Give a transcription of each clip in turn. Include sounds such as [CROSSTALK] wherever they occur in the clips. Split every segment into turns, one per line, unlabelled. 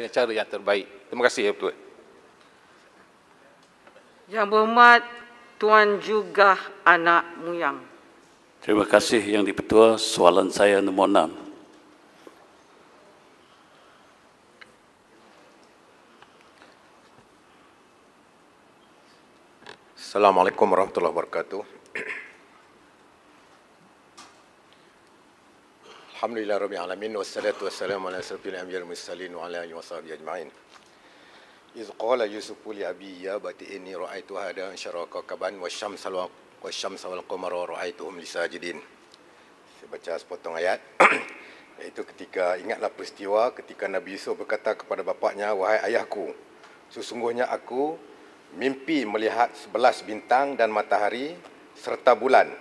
dengan cara yang terbaik. Terima kasih ya Tuan.
Yang berhormat Tuan juga anak muyang.
Terima kasih yang dipertua. Soalan saya nombor enam.
Assalamualaikum warahmatullahi wabarakatuh. Alhamdulillah Rabbil Alamin Wassalatu wassalamu ala sirpil amir musallin Wa ala ayu wa sahabi ajma'in Izu qala Yusuf li abi ya bati ini ra'aitu hada syaraka kaban wa salwa wa wa syams wal qamara ra'aituhum li sajidin. Saya baca sepotong ayat [CLEARS THROAT] iaitu ketika ingatlah peristiwa ketika Nabi Yusuf berkata kepada bapaknya wahai ayahku sesungguhnya aku mimpi melihat sebelas bintang dan matahari serta bulan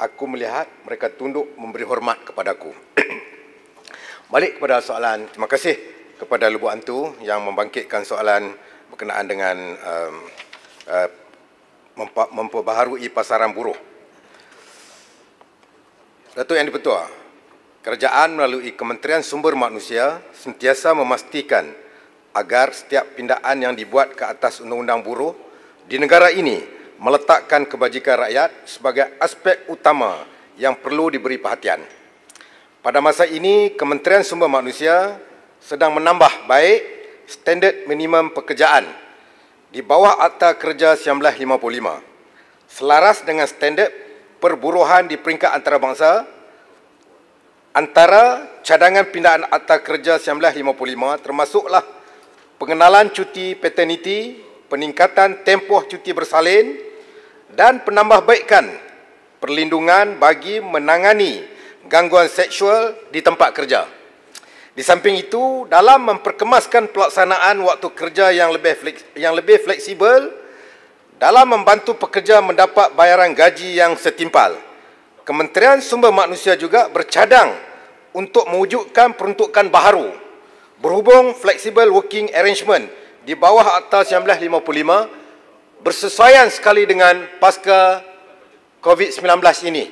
aku melihat mereka tunduk memberi hormat kepada aku. [CLEARS THROAT] Balik kepada soalan, terima kasih kepada Lubu Antu yang membangkitkan soalan berkenaan dengan um, uh, memperbaharui pasaran buruh. Datuk Yang Dipertua, kerajaan melalui Kementerian Sumber Manusia sentiasa memastikan agar setiap pindaan yang dibuat ke atas undang-undang buruh di negara ini meletakkan kebajikan rakyat sebagai aspek utama yang perlu diberi perhatian. Pada masa ini, Kementerian Sumber Manusia sedang menambah baik standard minimum pekerjaan di bawah Akta Kerja 1955 selaras dengan standard perburuhan di peringkat antarabangsa antara cadangan pindaan Akta Kerja 1955 termasuklah pengenalan cuti paternity peningkatan tempoh cuti bersalin dan penambahbaikan perlindungan bagi menangani gangguan seksual di tempat kerja. Di samping itu, dalam memperkemaskan pelaksanaan waktu kerja yang lebih yang lebih fleksibel dalam membantu pekerja mendapat bayaran gaji yang setimpal. Kementerian Sumber Manusia juga bercadang untuk mewujudkan peruntukan baharu berhubung flexible working arrangement di bawah Akta 1955 bersesuaian sekali dengan pasca COVID-19 ini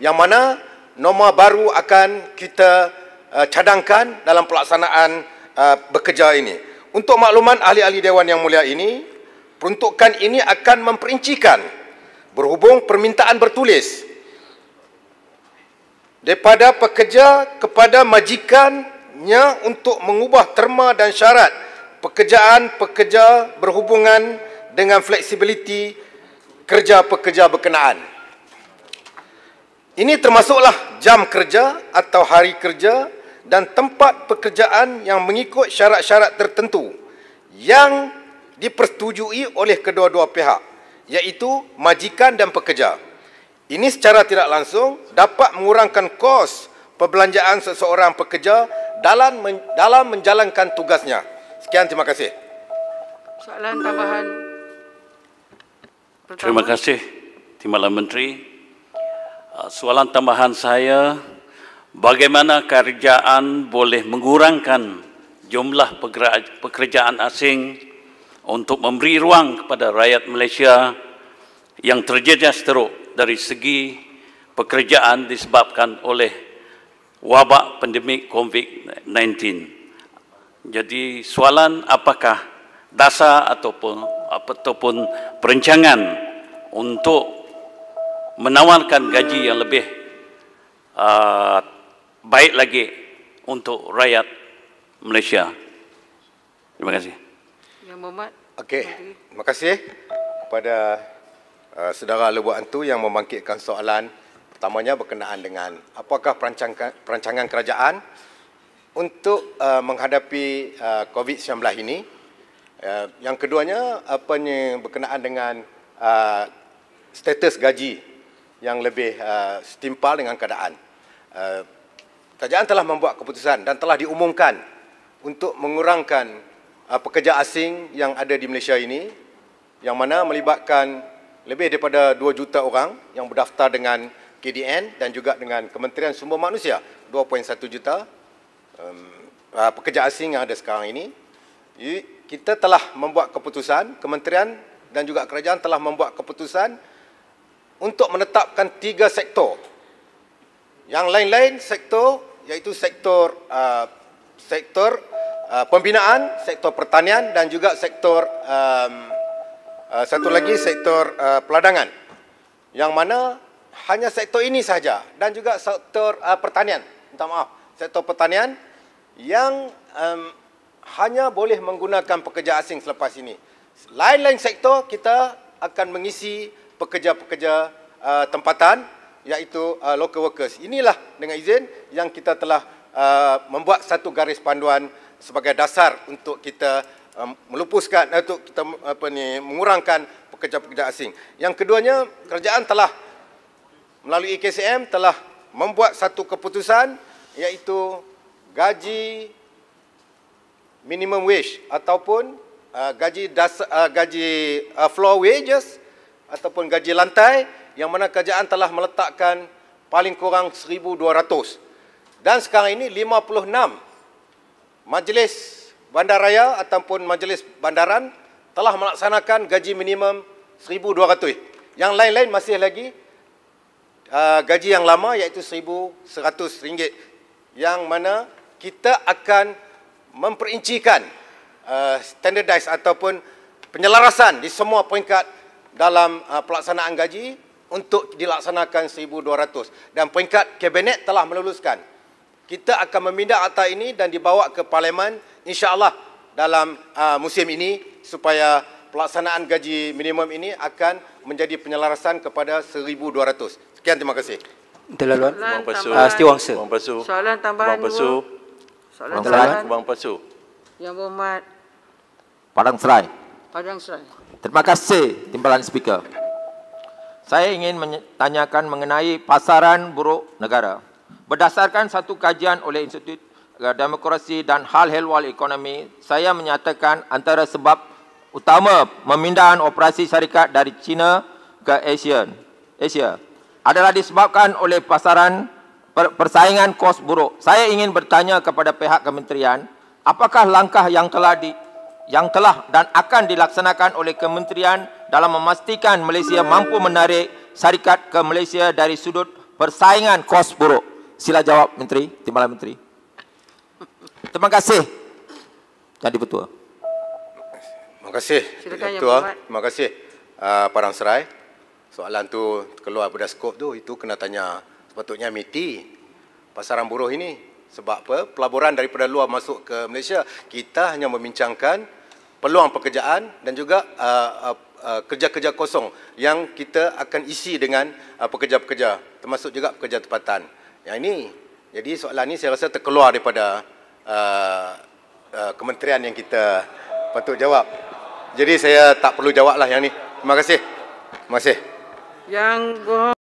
yang mana norma baru akan kita uh, cadangkan dalam pelaksanaan uh, bekerja ini. Untuk makluman ahli-ahli Dewan yang mulia ini, peruntukan ini akan memperincikan berhubung permintaan bertulis daripada pekerja kepada majikannya untuk mengubah terma dan syarat pekerjaan pekerja berhubungan dengan fleksibiliti kerja pekerja berkenaan. Ini termasuklah jam kerja atau hari kerja dan tempat pekerjaan yang mengikut syarat-syarat tertentu yang dipersetujui oleh kedua-dua pihak iaitu majikan dan pekerja. Ini secara tidak langsung dapat mengurangkan kos perbelanjaan seseorang pekerja dalam dalam menjalankan tugasnya. Sekian terima kasih. Soalan tambahan.
Pertama. Terima kasih Timbalan Menteri. Ah, soalan tambahan saya, bagaimana kerjaan boleh mengurangkan jumlah pekerjaan asing untuk memberi ruang kepada rakyat Malaysia yang terjejas teruk dari segi pekerjaan disebabkan oleh wabak pandemik COVID-19. Jadi soalan apakah dasar ataupun ataupun perencangan untuk menawarkan gaji yang lebih uh, baik lagi untuk rakyat Malaysia. Terima kasih. Yang Muhammad.
Okey, terima kasih kepada uh, saudara Lebuh Antu yang membangkitkan soalan pertamanya berkenaan dengan apakah perancangan, perancangan kerajaan untuk uh, menghadapi uh, COVID-19 ini. Uh, yang keduanya apa yang berkenaan dengan uh, status gaji yang lebih uh, setimpal dengan keadaan. Uh, kerajaan telah membuat keputusan dan telah diumumkan untuk mengurangkan uh, pekerja asing yang ada di Malaysia ini yang mana melibatkan lebih daripada 2 juta orang yang berdaftar dengan KDN dan juga dengan Kementerian Sumber Manusia 2.1 juta um, uh, pekerja asing yang ada sekarang ini, kita telah membuat keputusan, kementerian dan juga kerajaan telah membuat keputusan untuk menetapkan tiga sektor. Yang lain-lain sektor iaitu sektor uh, sektor uh, pembinaan, sektor pertanian dan juga sektor um, uh, satu lagi sektor uh, peladangan. Yang mana hanya sektor ini sahaja dan juga sektor uh, pertanian. Minta maaf, sektor pertanian yang um, hanya boleh menggunakan pekerja asing selepas ini. Lain-lain sektor kita akan mengisi pekerja-pekerja uh, tempatan iaitu uh, local workers. Inilah dengan izin yang kita telah uh, membuat satu garis panduan sebagai dasar untuk kita um, melupuskan untuk kita apa ni mengurangkan pekerja-pekerja asing. Yang keduanya, kerajaan telah melalui KSM telah membuat satu keputusan iaitu gaji minimum wage ataupun uh, gaji dasar uh, gaji uh, floor wages ataupun gaji lantai yang mana kerajaan telah meletakkan paling kurang 1200 dan sekarang ini 56 majlis bandaraya ataupun majlis bandaran telah melaksanakan gaji minimum 1200 yang lain-lain masih lagi uh, gaji yang lama iaitu 1100 ringgit yang mana kita akan memperincikan uh, standardize ataupun penyelarasan di semua peringkat dalam uh, pelaksanaan gaji untuk dilaksanakan 1200 dan peringkat kabinet telah meluluskan kita akan memindah akta ini dan dibawa ke parlimen insyaallah dalam uh, musim ini supaya pelaksanaan gaji minimum ini akan menjadi penyelarasan kepada 1200 sekian terima kasih
Terlalu. Ah, Soalan tambahan. Soalan tambahan. Soalan tambahan. Padang Serai. Kubang Pasu. Yang berhormat. Padang Serai. Padang Serai. Terima kasih timbalan speaker. Saya ingin menanyakan mengenai pasaran buruk negara. Berdasarkan satu kajian oleh Institut Demokrasi dan Hal Helwal Ekonomi, saya menyatakan antara sebab utama pemindahan operasi syarikat dari China ke Asia, Asia adalah disebabkan oleh pasaran persaingan kos buruk. Saya ingin bertanya kepada pihak kementerian, apakah langkah yang telah di yang telah dan akan dilaksanakan oleh kementerian dalam memastikan Malaysia mampu menarik syarikat ke Malaysia dari sudut persaingan kos buruk. Sila jawab menteri, Timbalan Menteri. Terima kasih. Jadi betul.
Terima kasih. Silakan betul. Yang Terima kasih. Uh, Parang Serai. Soalan tu keluar pada skop tu itu kena tanya sepatutnya miti pasaran buruh ini sebab apa pelaburan daripada luar masuk ke Malaysia kita hanya membincangkan peluang pekerjaan dan juga kerja-kerja uh, uh, uh, kosong yang kita akan isi dengan uh, pekerja-pekerja uh, termasuk juga pekerja tempatan yang ini jadi soalan ini saya rasa terkeluar daripada uh, uh, kementerian yang kita patut jawab jadi saya tak perlu jawab lah yang ini terima kasih terima kasih
yang